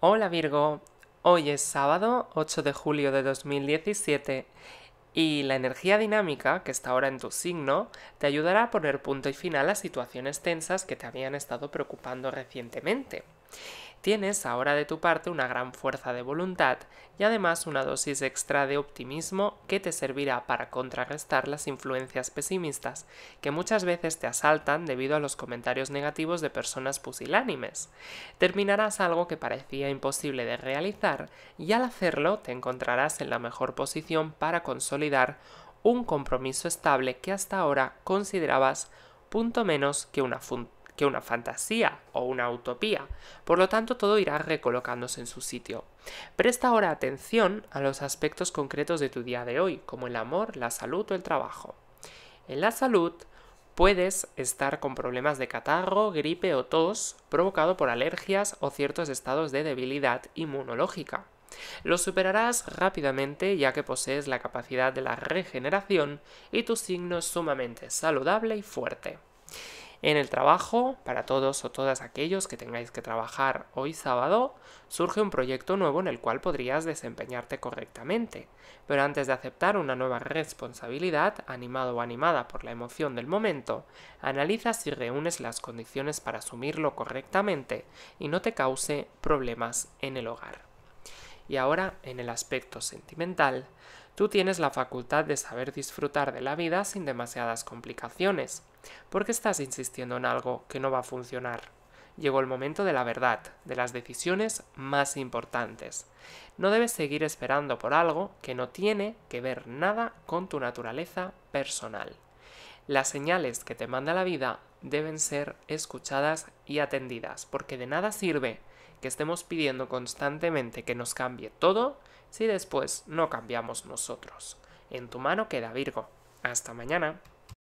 Hola Virgo, hoy es sábado 8 de julio de 2017 y la energía dinámica que está ahora en tu signo te ayudará a poner punto y final a situaciones tensas que te habían estado preocupando recientemente. Tienes ahora de tu parte una gran fuerza de voluntad y además una dosis extra de optimismo que te servirá para contrarrestar las influencias pesimistas que muchas veces te asaltan debido a los comentarios negativos de personas pusilánimes. Terminarás algo que parecía imposible de realizar y al hacerlo te encontrarás en la mejor posición para consolidar un compromiso estable que hasta ahora considerabas punto menos que una función que una fantasía o una utopía. Por lo tanto, todo irá recolocándose en su sitio. Presta ahora atención a los aspectos concretos de tu día de hoy, como el amor, la salud o el trabajo. En la salud, puedes estar con problemas de catarro, gripe o tos provocado por alergias o ciertos estados de debilidad inmunológica. Lo superarás rápidamente ya que posees la capacidad de la regeneración y tu signo es sumamente saludable y fuerte. En el trabajo, para todos o todas aquellos que tengáis que trabajar hoy sábado, surge un proyecto nuevo en el cual podrías desempeñarte correctamente, pero antes de aceptar una nueva responsabilidad, animado o animada por la emoción del momento, analiza si reúnes las condiciones para asumirlo correctamente y no te cause problemas en el hogar. Y ahora, en el aspecto sentimental, tú tienes la facultad de saber disfrutar de la vida sin demasiadas complicaciones. porque estás insistiendo en algo que no va a funcionar? Llegó el momento de la verdad, de las decisiones más importantes. No debes seguir esperando por algo que no tiene que ver nada con tu naturaleza personal. Las señales que te manda la vida deben ser escuchadas y atendidas, porque de nada sirve estemos pidiendo constantemente que nos cambie todo si después no cambiamos nosotros. En tu mano queda Virgo. Hasta mañana.